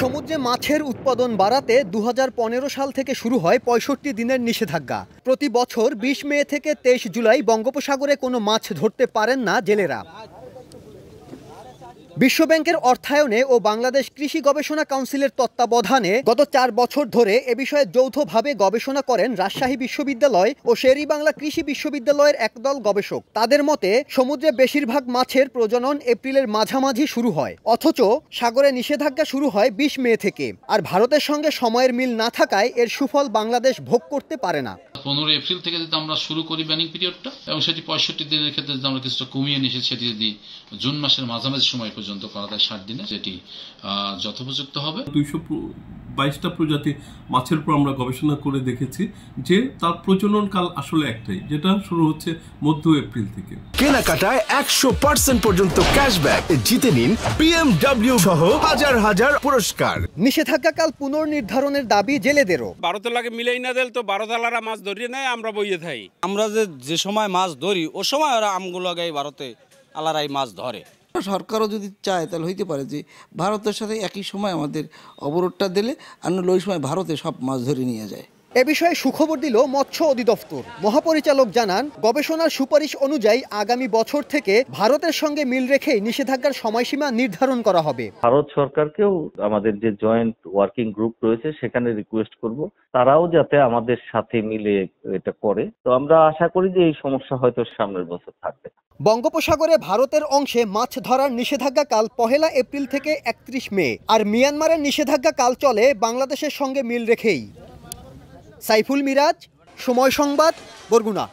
সমুদ্রে মাছের উৎপাদন বাড়াতে দু সাল থেকে শুরু হয় পঁয়ষট্টি দিনের নিষেধাজ্ঞা প্রতি বছর বিশ মে থেকে তেইশ জুলাই বঙ্গোপসাগরে কোনো মাছ ধরতে পারেন না জেলেরা বিশ্বব্যাংকের অর্থায়নে ও বাংলাদেশ কৃষি গবেষণা কাউন্সিলের তত্ত্বাবধানে গত চার বছর ধরে এ বিষয়ে যৌথভাবে গবেষণা করেন রাজশাহী বিশ্ববিদ্যালয় ও শেরি বাংলা কৃষি বিশ্ববিদ্যালয়ের একদল গবেষক তাদের মতে সমুদ্রে বেশিরভাগ মাছের প্রজনন এপ্রিলের মাঝামাঝি শুরু হয় অথচ সাগরে নিষেধাজ্ঞা শুরু হয় বিশ মে থেকে আর ভারতের সঙ্গে সময়ের মিল না থাকায় এর সুফল বাংলাদেশ ভোগ করতে পারে না পনেরো এপ্রিল থেকে যদি আমরা শুরু করি ব্যানিং পিরিয়ডটা এবং সেটি পঁয়ষট্টি দিনের ক্ষেত্রে যদি আমরা কিছুটা কমিয়ে নিয়ে সেটি যদি জুন মাসের মাঝামাঝি সময় পর্যন্ত করা যায় ষাট দিনে যেটি যথোপযুক্ত হবে দুইশো বাইশটা প্রজাতি মাছের উপর আমরা গবেষণা করে দেখেছি যে তার প্রজনন কাল আসলে একটাই যেটা শুরু হচ্ছে মধ্য এপ্রিল থেকে কেনাকাটায় একশো পার্সেন্ট পর্যন্ত ক্যাশব্যাক জিতে নিন বিএমডব্লিউ সহ হাজার হাজার পুরস্কার কাল পুনর্নির্ধারণের দাবি জেলেদেরও বারো তলাকে মিলেই না দেল তো বারো তলারা মাছ ধরিয়ে নেয় আমরা বইয়ে থাই আমরা যে যে সময় মাছ ধরি ও সময় ওরা আমগুলো গাই ভারতে আলারাই মাছ ধরে সরকারও যদি চায় তাহলে হইতে পারে যে ভারতের সাথে একই সময় আমাদের অবরোধটা দিলে আর ওই সময় ভারতে সব মাছ ধরে নিয়ে যায় এ বিষয়ে সুখবর দিল মৎস্য অধিদপ্তর মহাপরিচালক জানান গবেষণার সুপারিশ অনুযায়ী আগামী বছর থেকে ভারতের সঙ্গে মিল রেখেই নিষেধাজ্ঞার সময়সীমা নির্ধারণ করা হবে ভারত সরকারকেও আমাদের যে জয়েন্ট ওয়ার্কিং গ্রুপ রয়েছে সেখানে রিকোয়েস্ট করব তারাও যাতে আমাদের সাথে মিলে এটা করে তো আমরা আশা করি যে এই সমস্যা হয়তো সামনের বছর থাকবে বঙ্গোপসাগরে ভারতের অংশে মাছ ধরার নিষেধাজ্ঞা কাল পহেলা এপ্রিল থেকে একত্রিশ মে আর মিয়ানমারের নিষেধাজ্ঞা কাল চলে বাংলাদেশের সঙ্গে মিল রেখেই সাইফুল মিরাজ সময় সংবাদ বরগুনা